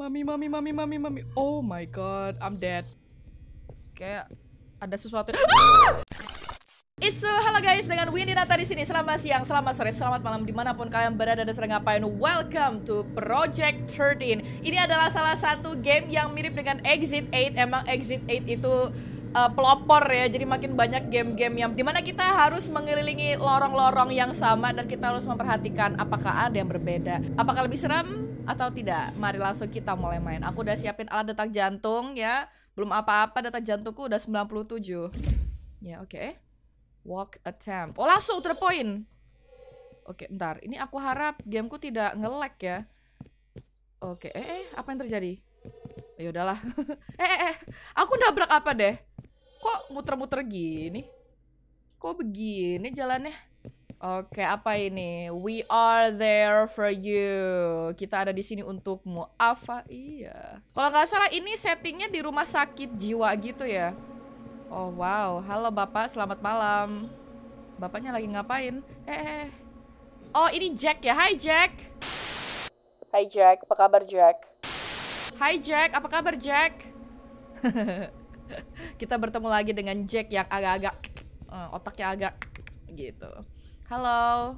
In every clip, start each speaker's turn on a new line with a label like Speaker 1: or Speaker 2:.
Speaker 1: Mami, mami, mami, mami, mami. Oh my god, I'm dead. Kayak ada sesuatu. Ah! Isu, halo guys, dengan Windy Nata di sini. Selamat siang, selamat sore, selamat malam dimanapun kalian berada dan sedang ngapain. Welcome to Project 13. Ini adalah salah satu game yang mirip dengan Exit 8. Emang Exit 8 itu uh, pelopor ya jadi makin banyak game-game yang dimana kita harus mengelilingi lorong-lorong yang sama dan kita harus memperhatikan apakah ada yang berbeda apakah lebih seram atau tidak? Mari langsung kita mulai main. Aku udah siapin alat detak jantung ya. Belum apa-apa detak jantungku udah 97. Ya, oke. Okay. Walk attempt. Oh, langsung terpoin Oke, okay, bentar. Ini aku harap gameku tidak nge-lag ya. Oke, okay. eh, eh apa yang terjadi? Ya udahlah. eh, eh, eh, aku nabrak apa deh? Kok muter-muter gini? Kok begini jalannya? Oke, apa ini? We are there for you. Kita ada di sini untukmu. Apa? Iya. Kalau nggak salah ini settingnya di rumah sakit jiwa gitu ya. Oh wow. Halo bapak, selamat malam. Bapaknya lagi ngapain? Eh. eh, eh. Oh ini Jack ya. Hai Jack. Hai Jack. Apa kabar Jack? Hai Jack. Apa kabar Jack? Kita bertemu lagi dengan Jack yang agak-agak eh, otaknya agak gitu. Halo.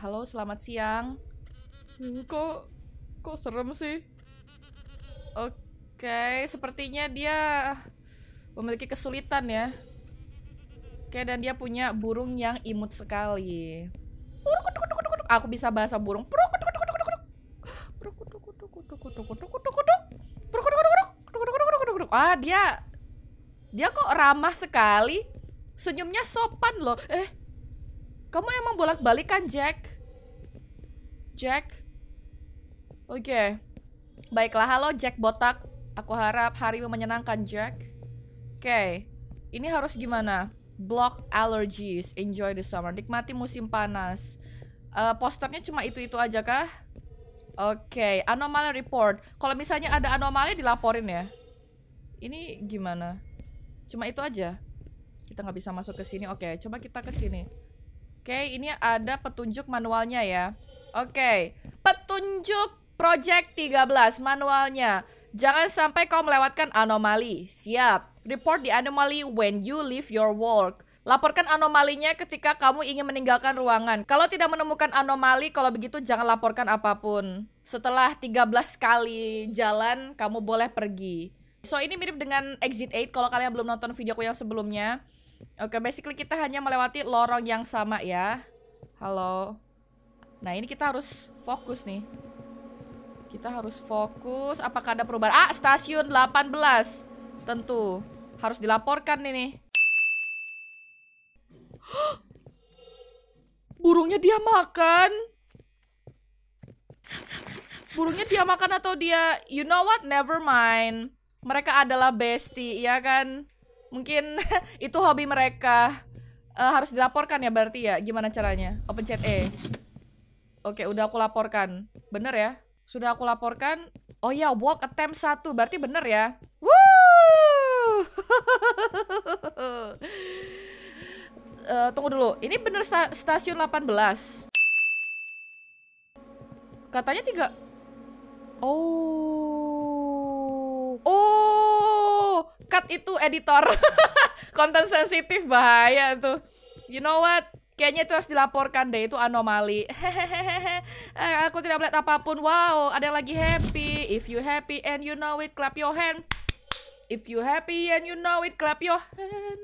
Speaker 1: Halo, selamat siang. Kok kok serem sih? Oke, sepertinya dia memiliki kesulitan ya. Oke, dan dia punya burung yang imut sekali. Aku bisa bahasa burung. Ah, dia dia kok ramah sekali. Senyumnya sopan loh. Eh, kamu emang bolak-balik kan, Jack? Jack? Oke. Okay. Baiklah, halo Jack botak. Aku harap harimu menyenangkan, Jack. Oke. Okay. Ini harus gimana? Block allergies. Enjoy the summer. Nikmati musim panas. Uh, posternya cuma itu-itu aja kah? Oke, okay. anomali report. Kalau misalnya ada anomali dilaporin ya. Ini gimana? Cuma itu aja. Kita nggak bisa masuk ke sini. Oke, okay. coba kita ke sini. Oke, ini ada petunjuk manualnya ya. Oke, petunjuk Project 13 manualnya. Jangan sampai kau melewatkan anomali. Siap. Report the anomaly when you leave your work. Laporkan anomalinya ketika kamu ingin meninggalkan ruangan. Kalau tidak menemukan anomali, kalau begitu jangan laporkan apapun. Setelah 13 kali jalan, kamu boleh pergi. So ini mirip dengan Exit 8 kalau kalian belum nonton videoku yang sebelumnya. Oke, okay, basically kita hanya melewati lorong yang sama ya. Halo. Nah, ini kita harus fokus nih. Kita harus fokus. Apakah ada perubahan? Ah, stasiun 18. Tentu. Harus dilaporkan ini. Burungnya dia makan. Burungnya dia makan atau dia... You know what? Never mind. Mereka adalah bestie, ya kan? mungkin itu hobi mereka uh, harus dilaporkan ya berarti ya gimana caranya open chat eh oke udah aku laporkan bener ya sudah aku laporkan oh ya walk attempt satu berarti bener ya uh, tunggu dulu ini bener sta stasiun 18 katanya tiga oh cut itu editor. Konten sensitif bahaya tuh. You know what? Kayaknya itu harus dilaporkan deh, itu anomali. Eh, aku tidak melihat apapun. Wow, ada yang lagi happy. If you happy and you know it, clap your hand. If you happy and you know it, clap your hand.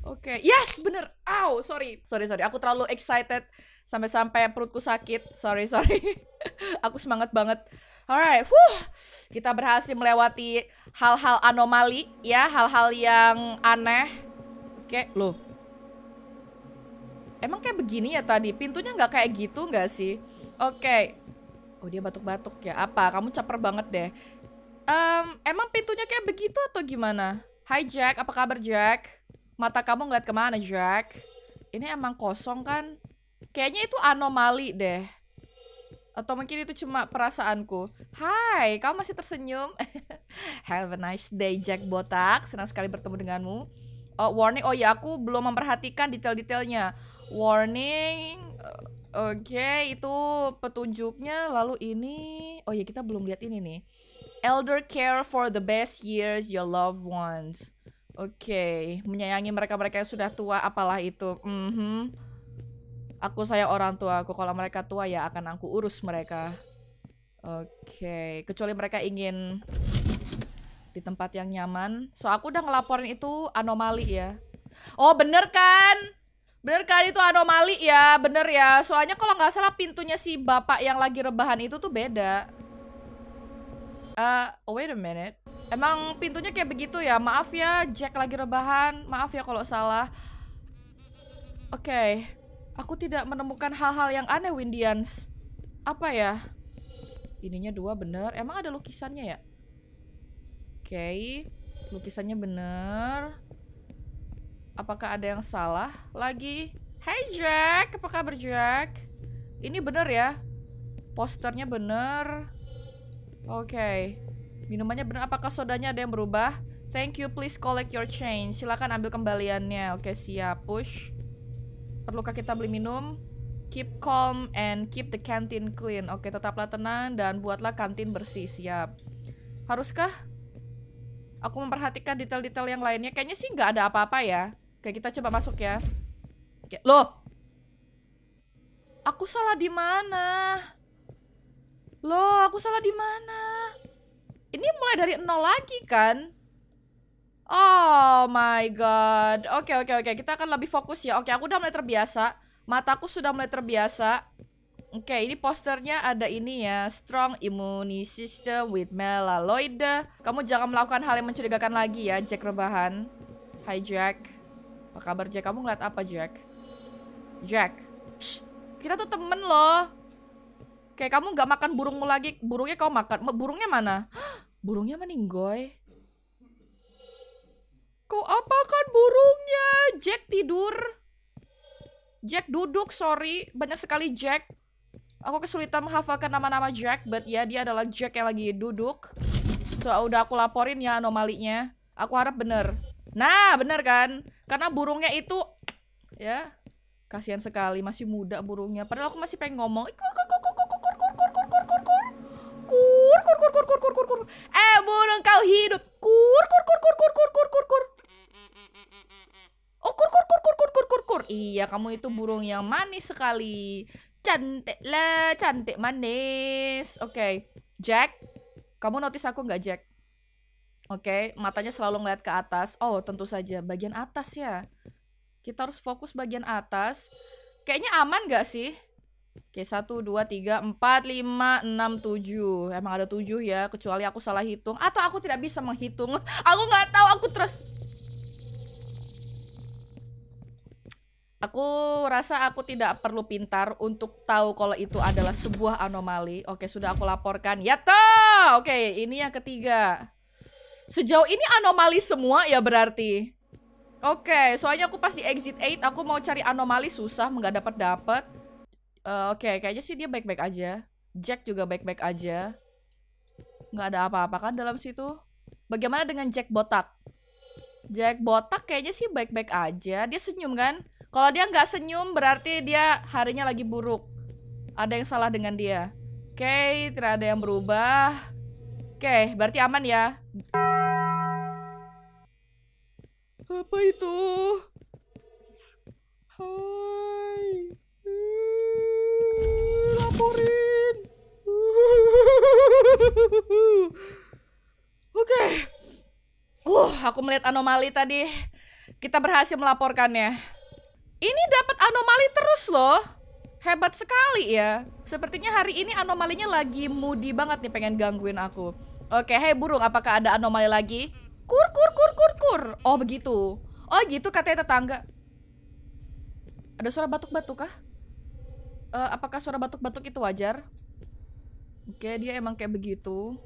Speaker 1: Oke, okay. yes, bener. Ow, sorry, sorry, sorry. Aku terlalu excited sampai-sampai perutku sakit. Sorry, sorry. aku semangat banget. Alright, whew, kita berhasil melewati hal-hal anomali ya, hal-hal yang aneh. Oke, loh. Emang kayak begini ya tadi, pintunya nggak kayak gitu nggak sih? Oke. Oh dia batuk-batuk ya, apa? Kamu caper banget deh. Um, emang pintunya kayak begitu atau gimana? Hai Jack, apa kabar Jack? Mata kamu ngeliat kemana Jack? Ini emang kosong kan? Kayaknya itu anomali deh atau mungkin itu cuma perasaanku. Hai, kamu masih tersenyum? Have a nice day Jack Botak. Senang sekali bertemu denganmu. Oh, warning. Oh ya, aku belum memperhatikan detail-detailnya. Warning. Oke, okay, itu petunjuknya. Lalu ini, oh ya kita belum lihat ini nih. Elder care for the best years your loved ones. Oke, okay. menyayangi mereka-mereka yang sudah tua apalah itu. Mm -hmm Aku saya orang tua aku kalau mereka tua ya akan aku urus mereka. Oke, okay. kecuali mereka ingin di tempat yang nyaman. So aku udah ngelaporin itu anomali ya. Oh bener kan? Bener kan itu anomali ya, bener ya. Soalnya kalau nggak salah pintunya si bapak yang lagi rebahan itu tuh beda. Uh, oh wait a minute. Emang pintunya kayak begitu ya? Maaf ya, Jack lagi rebahan. Maaf ya kalau salah. Oke. Okay. Aku tidak menemukan hal-hal yang aneh, Windians. Apa ya? Ininya dua bener. Emang ada lukisannya ya? Oke. Okay. Lukisannya bener. Apakah ada yang salah lagi? Hey Jack, apa kabar Jack? Ini bener ya? Posternya bener. Oke. Okay. Minumannya bener. Apakah sodanya ada yang berubah? Thank you, please collect your change. Silakan ambil kembaliannya. Oke, okay, siap. Push perlukah kita beli minum? Keep calm and keep the canteen clean. Oke, tetaplah tenang dan buatlah kantin bersih. Siap. Haruskah aku memperhatikan detail-detail yang lainnya? Kayaknya sih nggak ada apa-apa ya. Oke, kita coba masuk ya. Oke. Loh. Aku salah di mana? Loh, aku salah di mana? Ini mulai dari nol lagi kan? Oh my god. Oke, okay, oke, okay, oke. Okay. Kita akan lebih fokus ya. Oke, aku udah mulai terbiasa. Mataku sudah mulai terbiasa. Oke, ini posternya ada ini ya. Strong immune system with melaloid. Kamu jangan melakukan hal yang mencurigakan lagi ya, Jack rebahan. Hai Jack. Apa kabar Jack? Kamu ngeliat apa Jack? Jack. Psst, kita tuh temen loh. Kayak kamu gak makan burungmu lagi. Burungnya kau makan. Burungnya mana? Burungnya meninggoy. Kau apakan burungnya? Jack tidur. Jack duduk, sorry. Banyak sekali Jack. Aku kesulitan menghafalkan nama-nama Jack, but ya dia adalah Jack yang lagi duduk. So, udah aku laporin ya anomalinya. Aku harap bener. Nah, bener kan? Karena burungnya itu... Ya, kasihan sekali. Masih muda burungnya. Padahal aku masih pengen ngomong. Kur, kur, kur, kur, kur, kur, kur, kur. Eh, burung kau hidup. Kur, kur, kur, kur, kur, kur, kur, kur, kur. iya kamu itu burung yang manis sekali cantik lah cantik manis oke okay. Jack kamu notice aku nggak Jack oke okay. matanya selalu ngeliat ke atas oh tentu saja bagian atas ya kita harus fokus bagian atas kayaknya aman gak sih Oke, satu, dua, tiga, empat, lima, enam, tujuh. Emang ada tujuh ya, kecuali aku salah hitung atau aku tidak bisa menghitung. Aku gak tahu, aku terus Aku rasa aku tidak perlu pintar untuk tahu kalau itu adalah sebuah anomali. Oke, sudah aku laporkan. Ya toh. Oke, ini yang ketiga. Sejauh ini anomali semua ya berarti. Oke, soalnya aku pas di exit 8 aku mau cari anomali susah, nggak dapat-dapat. Uh, eh, Oke, kayaknya sih dia baik-baik aja. Jack juga baik-baik aja. Nggak ada apa-apa kan dalam situ? Bagaimana dengan Jack botak? Jack botak kayaknya sih baik-baik aja. Dia senyum kan? Kalau dia nggak senyum berarti dia harinya lagi buruk. Ada yang salah dengan dia. Oke, okay, tidak ada yang berubah. Oke, okay, berarti aman ya. Apa itu? Hai. laporin. Oke. Okay. Uh, aku melihat anomali tadi. Kita berhasil melaporkannya. Ini dapat anomali terus loh. Hebat sekali ya. Sepertinya hari ini anomalinya lagi moody banget nih pengen gangguin aku. Oke, hei burung, apakah ada anomali lagi? Kur, kur, kur, kur, kur. Oh, begitu. Oh, gitu katanya tetangga. Ada suara batuk-batuk kah? Uh, apakah suara batuk-batuk itu wajar? Oke, dia emang kayak begitu.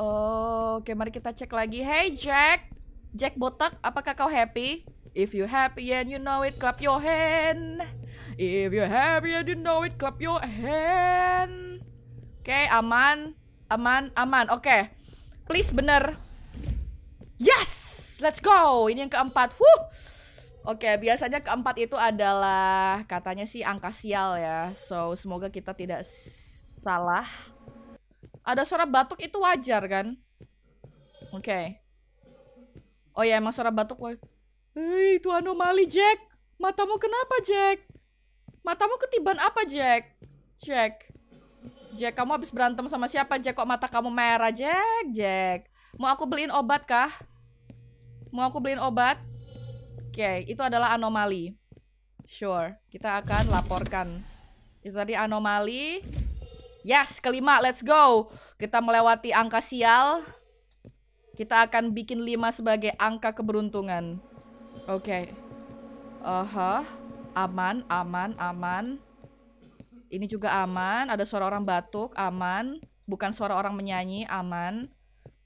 Speaker 1: Oh, oke, mari kita cek lagi. Hey Jack, Jack botak, apakah kau happy? If you happy and you know it, clap your hand. If you happy and you know it, clap your hand. Oke, okay, aman, aman, aman. Oke, okay. please bener. Yes, let's go. Ini yang keempat. Oke, okay, biasanya keempat itu adalah katanya sih angka sial ya. So, semoga kita tidak salah. Ada suara batuk itu wajar kan? Oke. Okay. Oh ya, yeah, emang suara batuk wajar. Hei, itu anomali, Jack. Matamu kenapa, Jack? Matamu ketiban apa, Jack? Jack. Jack, kamu habis berantem sama siapa, Jack? Kok mata kamu merah, Jack? Jack. Mau aku beliin obat kah? Mau aku beliin obat? Oke, okay, itu adalah anomali. Sure, kita akan laporkan. Itu tadi anomali. Yes, kelima, let's go. Kita melewati angka sial. Kita akan bikin lima sebagai angka keberuntungan. Oke. Okay. Uh -huh. Aman, aman, aman. Ini juga aman. Ada suara orang batuk, aman. Bukan suara orang menyanyi, aman.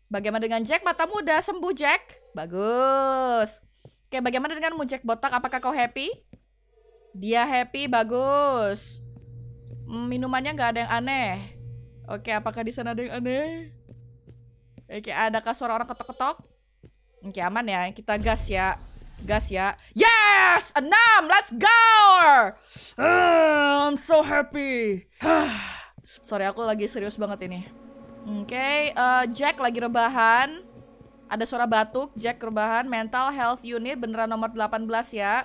Speaker 1: Bagaimana dengan Jack? Mata muda, sembuh, Jack? Bagus. Oke, okay, bagaimana denganmu, Jack Botak? Apakah kau happy? Dia happy, bagus. Hmm, minumannya nggak ada yang aneh. Oke, okay, apakah di sana ada yang aneh? Oke, okay, adakah suara orang ketok-ketok? Oke, aman ya. Kita gas ya. Gas ya. Yes! enam, Let's go! Uh, I'm so happy. Sorry, aku lagi serius banget ini. Oke, okay, uh, Jack lagi rebahan. Ada suara batuk, Jack rebahan. Mental Health Unit beneran nomor 18 ya.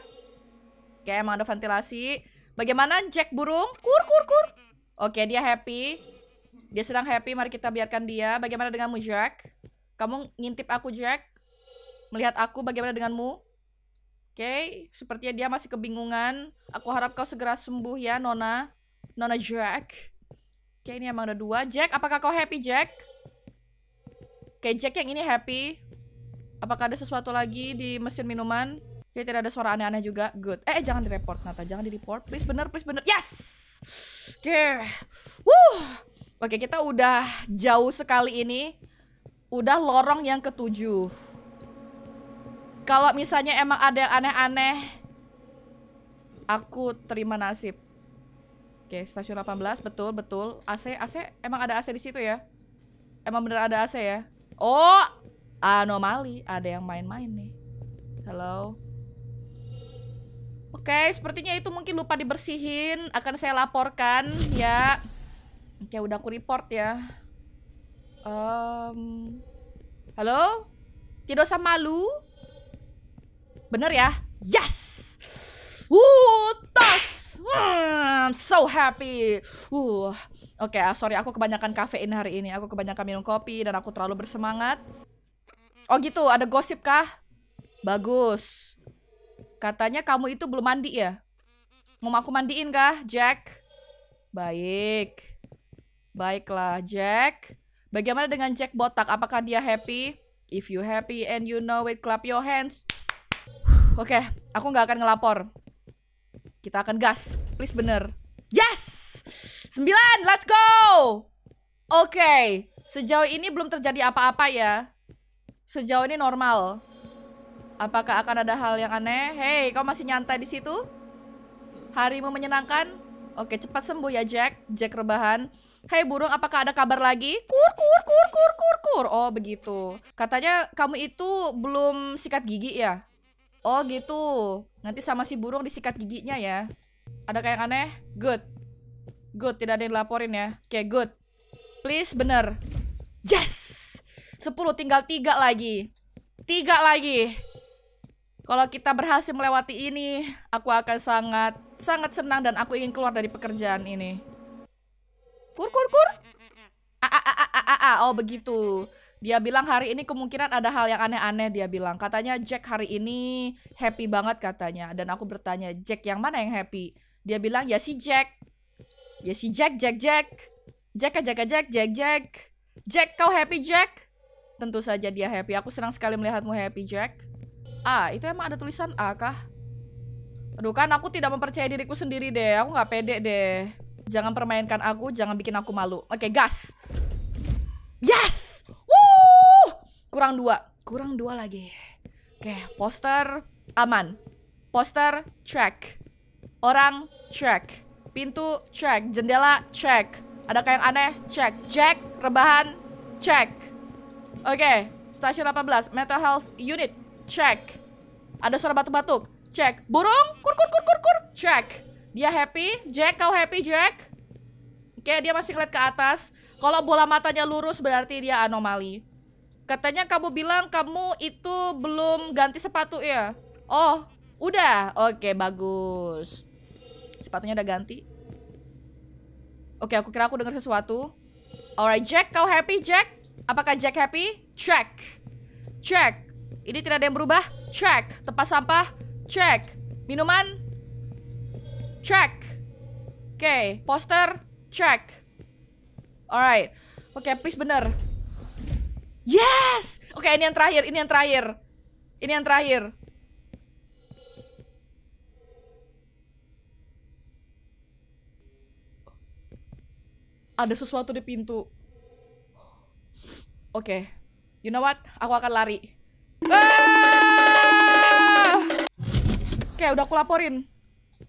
Speaker 1: Oke, okay, emang ada ventilasi. Bagaimana Jack burung? Kur, kur, kur. Oke, okay, dia happy. Dia sedang happy, mari kita biarkan dia. Bagaimana denganmu, Jack? Kamu ngintip aku, Jack? Melihat aku, bagaimana denganmu? okay? sepertinya dia masih kebingungan. Aku harap kau segera sembuh ya, Nona. Nona Jack. Oke, okay, ini emang ada dua. Jack, apakah kau happy, Jack? Oke, okay, Jack yang ini happy. Apakah ada sesuatu lagi di mesin minuman? Oke, okay, tidak ada suara aneh-aneh juga. Good. Eh, eh, jangan direport Nata. Jangan direport, Please, bener, please, bener. Yes! Oke. Okay. Oke, okay, kita udah jauh sekali ini. Udah lorong yang ketujuh. Kalau misalnya emang ada yang aneh-aneh, aku terima nasib. Oke, stasiun 18, betul, betul. AC, AC, emang ada AC di situ ya? Emang bener ada AC ya? Oh, anomali, ada yang main-main nih. Halo. Oke, okay, sepertinya itu mungkin lupa dibersihin. Akan saya laporkan ya. Ya udah aku report ya. Um, halo? Tidak usah malu. Bener ya? Yes! Wuh, tos! Hmm, so happy. Uh, oke, okay, ah, sorry aku kebanyakan kafein hari ini. Aku kebanyakan minum kopi dan aku terlalu bersemangat. Oh gitu, ada gosip kah? Bagus. Katanya kamu itu belum mandi ya? Mau aku mandiin kah, Jack? Baik. Baiklah, Jack. Bagaimana dengan Jack botak? Apakah dia happy? If you happy and you know it, clap your hands oke okay. aku nggak akan ngelapor kita akan gas please bener yes sembilan let's go oke okay. sejauh ini belum terjadi apa-apa ya sejauh ini normal apakah akan ada hal yang aneh hey kau masih nyantai di situ harimu menyenangkan oke okay, cepat sembuh ya Jack Jack rebahan Hai hey burung, apakah ada kabar lagi? Kur, kur, kur, kur, kur, kur. Oh, begitu. Katanya kamu itu belum sikat gigi ya? Oh gitu. Nanti sama si burung disikat giginya ya. Ada kayak aneh? Good. Good, tidak ada yang dilaporin ya. Oke, okay, good. Please, bener. Yes! 10, tinggal tiga lagi. Tiga lagi. Kalau kita berhasil melewati ini, aku akan sangat, sangat senang dan aku ingin keluar dari pekerjaan ini. Kur, kur, kur. A, a, a, a, a, a. Oh, begitu. Dia bilang hari ini kemungkinan ada hal yang aneh-aneh dia bilang. Katanya Jack hari ini happy banget katanya. Dan aku bertanya, "Jack yang mana yang happy?" Dia bilang, "Ya si Jack." Ya si Jack, Jack, Jack. Jack, Jack, Jack, Jack, Jack. Jack, kau happy, Jack? Tentu saja dia happy. Aku senang sekali melihatmu happy, Jack. Ah, itu emang ada tulisan A kah? Aduh kan aku tidak mempercayai diriku sendiri deh. Aku nggak pede deh. Jangan permainkan aku, jangan bikin aku malu. Oke, okay, gas. Yes! Woo! Kurang dua. Kurang dua lagi. Oke, okay, poster aman. Poster check. Orang check. Pintu check. Jendela check. Ada kayak aneh check. Jack rebahan check. Oke, okay, stasiun 18 mental health unit check. Ada suara batuk-batuk check. Burung kur kur kur kur kur check. Dia happy, Jack kau happy Jack. Oke, okay, dia masih ngeliat ke atas. Kalau bola matanya lurus berarti dia anomali. Katanya kamu bilang kamu itu belum ganti sepatu ya? Oh, udah. Oke, bagus. Sepatunya udah ganti. Oke, aku kira aku dengar sesuatu. Alright, Jack, kau happy, Jack? Apakah Jack happy? Check. Check. Ini tidak ada yang berubah? Check. Tempat sampah? Check. Minuman? Check. Oke, okay. poster? Check. Alright. Oke, okay, please bener. Yes! Oke, okay, ini yang terakhir, ini yang terakhir. Ini yang terakhir. Ada sesuatu di pintu. Oke. Okay. You know what? Aku akan lari. Ah! Oke, okay, udah aku laporin.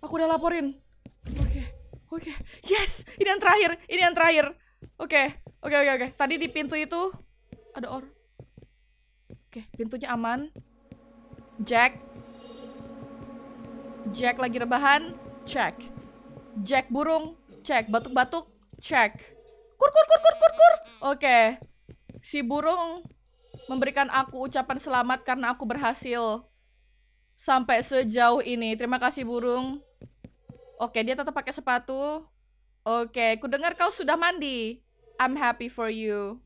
Speaker 1: Aku udah laporin. Oke. Okay. Oke. Okay. Yes, ini yang terakhir. Ini yang terakhir. Oke, oke, oke, oke. Tadi di pintu itu ada orang. Oke, pintunya aman. Jack. Jack lagi rebahan. Check. Jack burung. Check. Batuk-batuk. Check. Kur kur kur kur kur kur. Oke. Si burung memberikan aku ucapan selamat karena aku berhasil sampai sejauh ini. Terima kasih burung. Oke, dia tetap pakai sepatu. Oke, okay, kudengar kau sudah mandi. I'm happy for you.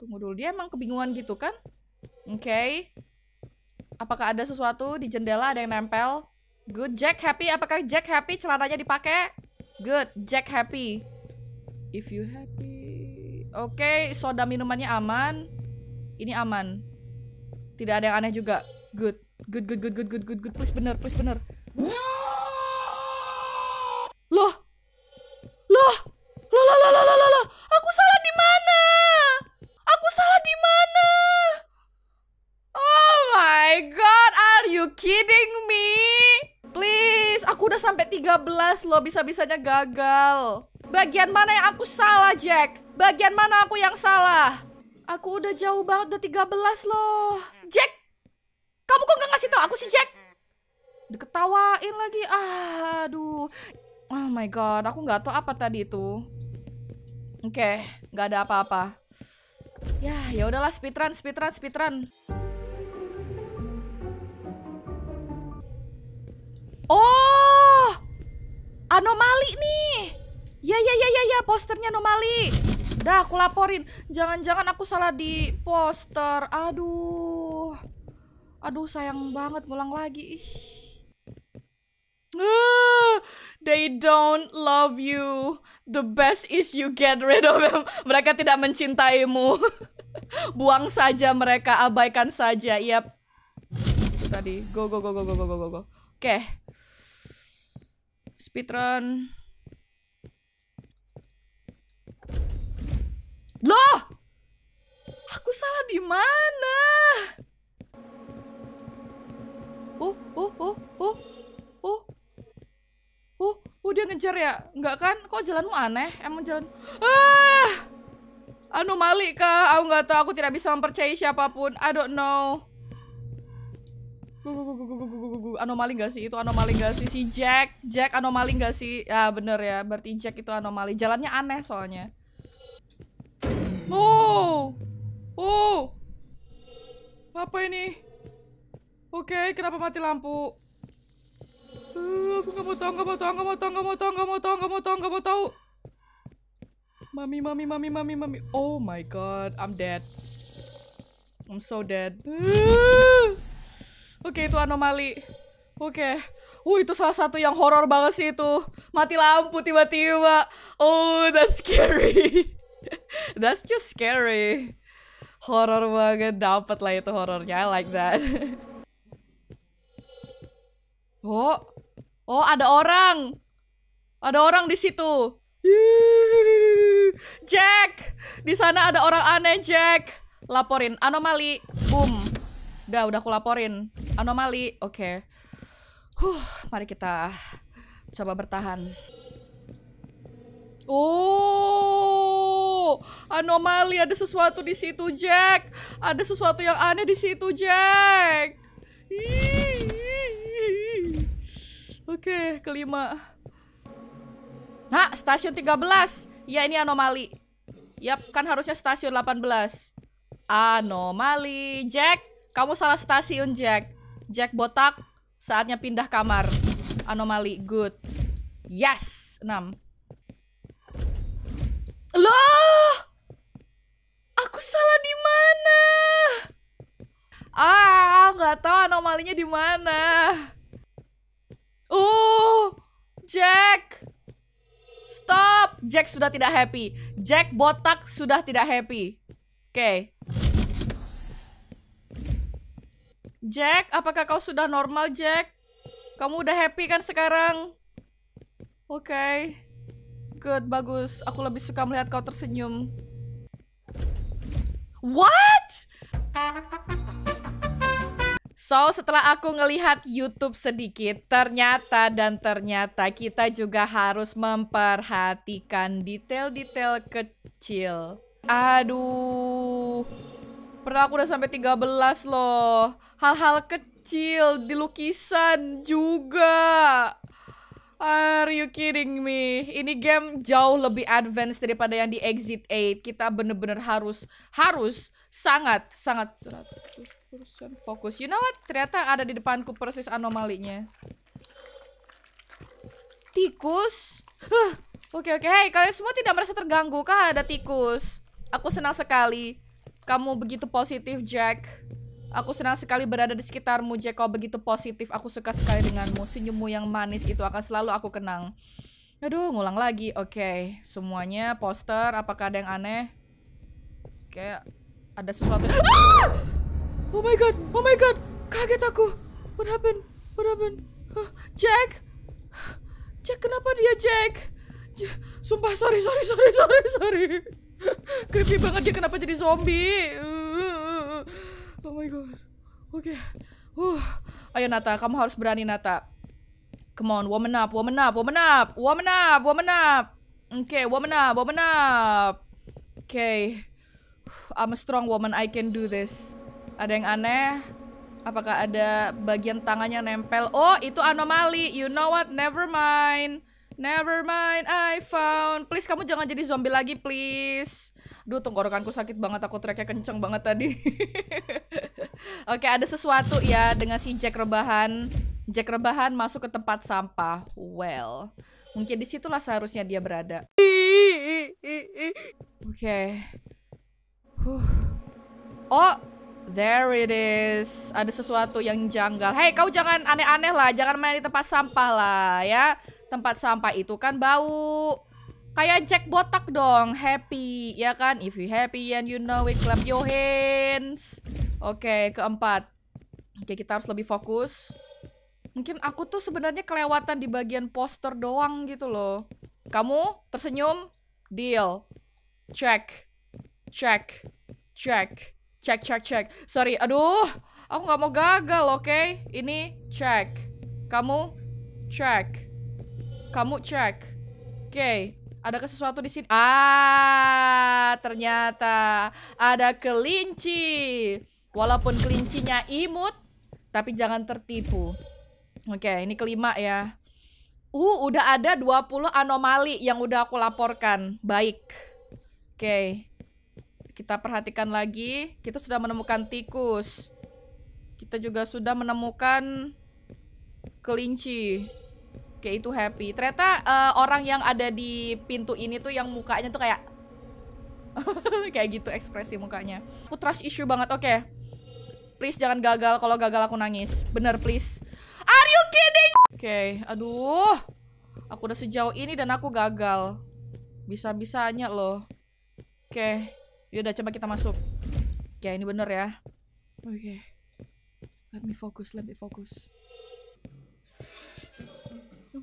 Speaker 1: Tunggu dulu, dia emang kebingungan gitu kan? Oke. Okay. Apakah ada sesuatu di jendela ada yang nempel? Good, Jack happy. Apakah Jack happy celananya dipakai? Good, Jack happy. If you happy. Oke, okay, soda minumannya aman. Ini aman. Tidak ada yang aneh juga. Good. Good, good, good, good, good, good, good. Please bener, please bener. jelas lo bisa-bisanya gagal. Bagian mana yang aku salah, Jack? Bagian mana aku yang salah? Aku udah jauh banget, udah 13 loh. Jack! Kamu kok gak ngasih tau aku sih, Jack? Diketawain lagi. Ah, aduh. Oh my god, aku gak tau apa tadi itu. Oke, okay, gak ada apa-apa. Ya, ya udahlah speedrun, speedrun, speedrun. Oh, anomali nih. Ya ya ya ya ya posternya anomali. Dah aku laporin. Jangan-jangan aku salah di poster. Aduh. Aduh sayang banget ngulang lagi. they don't love you. The best is you get rid of them. Mereka tidak mencintaimu. Buang saja mereka, abaikan saja. Yap. tadi. Go go go go go go go go. Oke. Okay. Speedrun. Loh! Aku salah di mana? Oh, oh, oh, oh. Oh. Oh, oh dia ngejar ya? Enggak kan? Kok jalanmu aneh? Emang jalan Ah! Anomali kah? Aku nggak tahu, aku tidak bisa mempercayai siapapun. I don't know anomali gak sih itu anomali gak sih si Jack Jack anomali gak sih ya bener ya berarti Jack itu anomali jalannya aneh soalnya oh oh apa ini oke okay, kenapa mati lampu uh, aku gak mau tahu gak mau tahu gak mau tahu gak mau tahu gak mau tahu gak mau tahu gak mau tahu mami mami mami mami mami oh my god I'm dead I'm so dead Oke, itu anomali. Oke. Okay. Uh, itu salah satu yang horor banget sih itu. Mati lampu tiba-tiba. Oh, that's scary. that's just scary. Horor banget. Dapat lah itu horornya. I like that. oh. Oh, ada orang. Ada orang di situ. Jack, di sana ada orang aneh, Jack. Laporin anomali. Boom. Udah, udah aku laporin. Anomali. Oke. Okay. Huh, mari kita coba bertahan. Oh, anomali ada sesuatu di situ, Jack. Ada sesuatu yang aneh di situ, Jack. Oke, okay, kelima. Nah stasiun 13. Ya, ini anomali. Yap, kan harusnya stasiun 18. Anomali, Jack. Kamu salah stasiun, Jack. Jack botak, saatnya pindah kamar. Anomali, good. Yes, 6. Loh! Aku salah di mana? Ah, nggak tahu anomalinya di mana. Uh, Jack. Stop. Jack sudah tidak happy. Jack botak sudah tidak happy. Oke. Okay. Jack, apakah kau sudah normal, Jack? Kamu udah happy kan sekarang? Oke. Okay. Good, bagus. Aku lebih suka melihat kau tersenyum. What? So, setelah aku ngelihat YouTube sedikit, ternyata dan ternyata kita juga harus memperhatikan detail-detail kecil. Aduh. Pernah aku udah sampai 13 loh. Hal-hal kecil di lukisan juga. Are you kidding me? Ini game jauh lebih advance daripada yang di Exit 8. Kita bener-bener harus, harus sangat, sangat 100% fokus. You know what? Ternyata ada di depanku persis anomalinya. Tikus? Huh. Oke, oke. Hey, kalian semua tidak merasa terganggu kah ada tikus? Aku senang sekali. Kamu begitu positif, Jack. Aku senang sekali berada di sekitarmu, Jack. Kau begitu positif. Aku suka sekali denganmu. Senyummu yang manis itu akan selalu aku kenang. Aduh, ngulang lagi. Oke, okay. semuanya poster. Apakah ada yang aneh? Kayak ada sesuatu. Ah! Oh my god, oh my god, kaget aku. What happened? What happened? Huh? Jack, Jack kenapa dia Jack? Jack? Sumpah, sorry, sorry, sorry, sorry, sorry. Creepy banget dia kenapa jadi zombie. Uh, uh, uh, oh my god. Oke. Okay. Uh. Ayo Nata, kamu harus berani Nata. Come on, woman up, woman up, woman up, woman up, woman up. Oke, okay, woman up, woman up. Oke. Okay. I'm a strong woman, I can do this. Ada yang aneh? Apakah ada bagian tangannya nempel? Oh, itu anomali. You know what? Never mind. Never mind, I found. Please kamu jangan jadi zombie lagi, please. Duh, tenggorokanku sakit banget, aku tracknya kenceng banget tadi. Oke, ada sesuatu ya dengan si Jack rebahan. Jack rebahan masuk ke tempat sampah. Well, mungkin disitulah seharusnya dia berada. Oke. Okay. Huh. Oh, there it is. Ada sesuatu yang janggal. Hei, kau jangan aneh-aneh lah. Jangan main di tempat sampah lah, ya tempat sampah itu kan bau kayak Jack botak dong happy ya kan if you happy and you know it clap your hands oke okay, keempat oke okay, kita harus lebih fokus mungkin aku tuh sebenarnya kelewatan di bagian poster doang gitu loh kamu tersenyum deal check check check check check check sorry aduh aku nggak mau gagal oke okay? ini check kamu check kamu cek. Oke. Okay. ada sesuatu di sini? Ah, ternyata ada kelinci. Walaupun kelincinya imut, tapi jangan tertipu. Oke, okay, ini kelima ya. Uh, udah ada 20 anomali yang udah aku laporkan. Baik. Oke. Okay. Kita perhatikan lagi. Kita sudah menemukan tikus. Kita juga sudah menemukan kelinci itu Happy ternyata uh, orang yang ada di pintu ini tuh yang mukanya tuh kayak kayak gitu ekspresi mukanya aku trust issue banget oke okay. please jangan gagal kalau gagal aku nangis bener please are you kidding oke okay. aduh aku udah sejauh ini dan aku gagal bisa-bisanya loh oke okay. yaudah coba kita masuk oke okay, ini bener ya oke okay. let me focus let me focus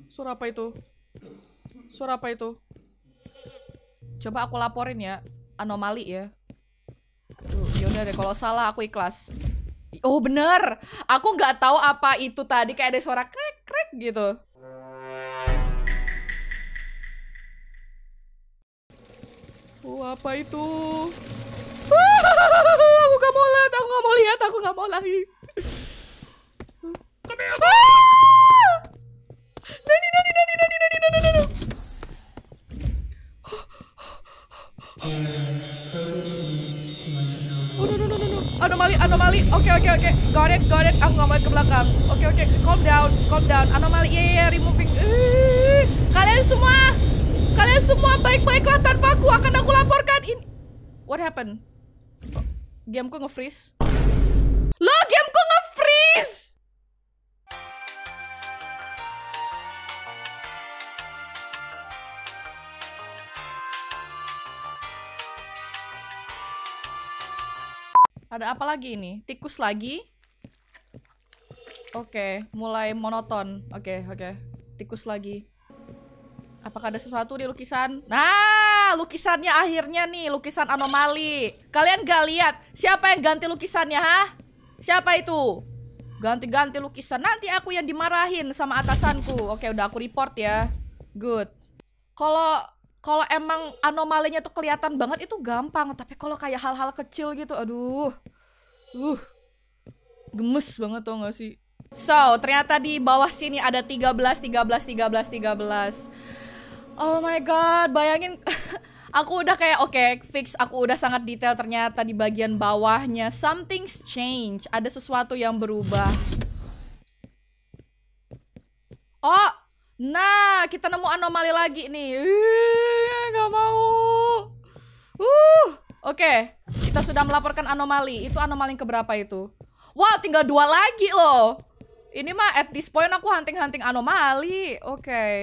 Speaker 1: Suara apa itu? Suara apa itu? Coba aku laporin ya. Anomali ya. Aduh, yaudah deh kalau salah aku ikhlas. Oh bener, aku nggak tahu apa itu tadi kayak ada suara krek krek gitu. Oh apa itu? aku gak mau lihat, aku gak mau lihat, aku gak mau lagi. Ah! Oh, no, no, no, no, no. Anomali, anomali. Oke, okay, oke, okay, oke. Okay. Got it, got it. Aku nggak mau ke belakang. Oke, okay, oke. Okay. Calm down, calm down. Anomali, iya, yeah, iya, yeah, removing. Uh, kalian semua, kalian semua baik-baiklah tanpa aku. Akan aku laporkan ini. What happened? Gameku nge-freeze. Ada apa lagi ini? Tikus lagi? Oke, okay, mulai monoton. Oke, okay, oke. Okay. Tikus lagi. Apakah ada sesuatu di lukisan? Nah, lukisannya akhirnya nih, lukisan anomali. Kalian gak lihat siapa yang ganti lukisannya, hah? Siapa itu? Ganti-ganti lukisan. Nanti aku yang dimarahin sama atasanku. Oke, okay, udah aku report ya. Good. Kalau kalau emang anomalinya tuh kelihatan banget itu gampang tapi kalau kayak hal-hal kecil gitu aduh uh gemes banget tau gak sih so ternyata di bawah sini ada 13 13 13 13 oh my god bayangin aku udah kayak oke okay, fix aku udah sangat detail ternyata di bagian bawahnya something's change ada sesuatu yang berubah oh Nah, kita nemu anomali lagi nih. Ih, gak mau. Uh, oke. Okay. Kita sudah melaporkan anomali. Itu anomali yang keberapa itu? Wow, tinggal dua lagi loh. Ini mah at this point aku hunting-hunting anomali. Oke. Okay.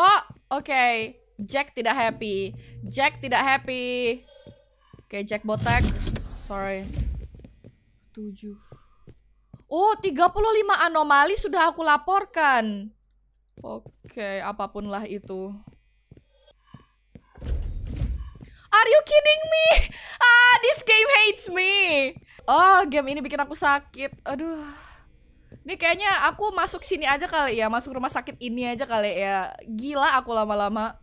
Speaker 1: Oh, oke. Okay. Jack tidak happy. Jack tidak happy. Oke, okay, Jack botak. Sorry. Tujuh. Oh, 35 anomali sudah aku laporkan. Oke, apapun lah itu. Are you kidding me? Ah, this game hates me. Oh, game ini bikin aku sakit. Aduh. Ini kayaknya aku masuk sini aja kali ya, masuk rumah sakit ini aja kali ya. Gila aku lama-lama.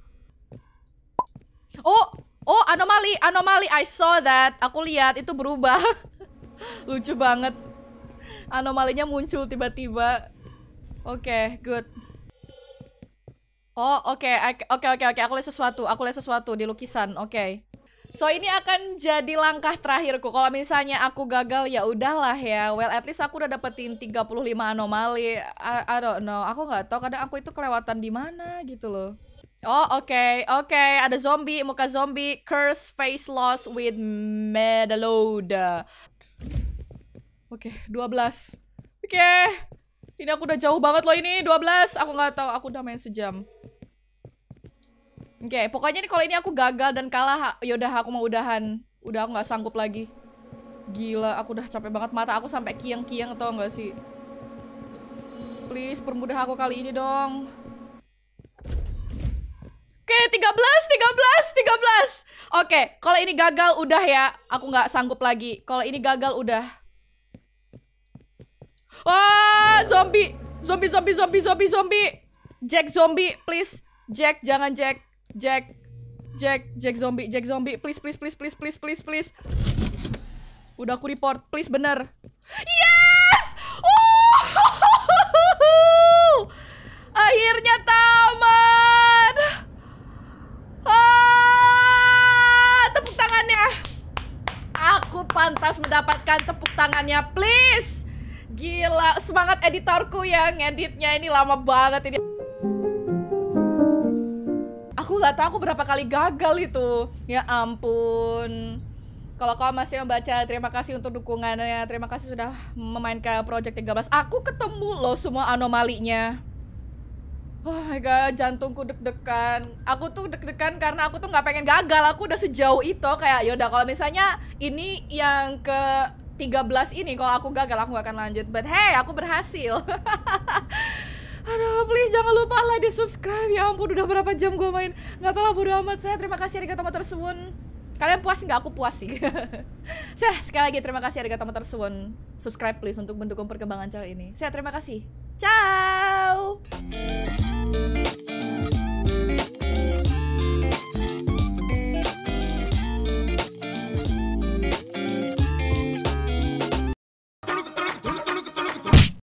Speaker 1: Oh, oh anomali, anomali. I saw that. Aku lihat itu berubah. Lucu banget anomalinya muncul tiba-tiba. Oke, okay, good. Oh, oke, oke, oke, oke. Aku lihat sesuatu. Aku lihat sesuatu di lukisan. Oke. Okay. So ini akan jadi langkah terakhirku. Kalau misalnya aku gagal ya udahlah ya. Well at least aku udah dapetin 35 anomali. I, I don't know. Aku nggak tahu kadang aku itu kelewatan di mana gitu loh. Oh oke okay, oke okay. ada zombie muka zombie curse face loss with medaloda. Oke, okay, 12. Oke. Okay. Ini aku udah jauh banget loh ini, 12. Aku nggak tahu, aku udah main sejam. Oke, okay, pokoknya nih kalau ini aku gagal dan kalah, yaudah aku mau udahan. Udah aku nggak sanggup lagi. Gila, aku udah capek banget mata aku sampai kiang-kiang tau nggak sih? Please permudah aku kali ini dong. Oke, okay, 13, 13, 13. Oke, okay, kalau ini gagal udah ya, aku nggak sanggup lagi. Kalau ini gagal udah. Wah, zombie. Zombie, zombie, zombie, zombie, zombie. Jack zombie, please. Jack, jangan Jack. Jack. Jack, Jack zombie, Jack zombie. Please, please, please, please, please, please, please. Udah aku report, please bener. Yes! Oh! Akhirnya tamat. Ah, tepuk tangannya. Aku pantas mendapatkan tepuk tangannya, please. Gila, semangat editorku yang editnya ini lama banget ini. Aku nggak tahu aku berapa kali gagal itu. Ya ampun. Kalau kau masih membaca, terima kasih untuk dukungannya. Terima kasih sudah memainkan Project 13. Aku ketemu loh semua anomalinya. Oh my god, jantungku deg-degan. Aku tuh deg-degan karena aku tuh nggak pengen gagal. Aku udah sejauh itu kayak yaudah kalau misalnya ini yang ke 13 ini kalau aku gagal aku gak akan lanjut but hey aku berhasil Aduh, please jangan lupa like di subscribe ya ampun udah berapa jam gue main nggak tahu lah bodo amat saya terima kasih teman tersebut kalian puas nggak aku puas sih saya sekali lagi terima kasih teman tersebut subscribe please untuk mendukung perkembangan channel ini saya terima kasih ciao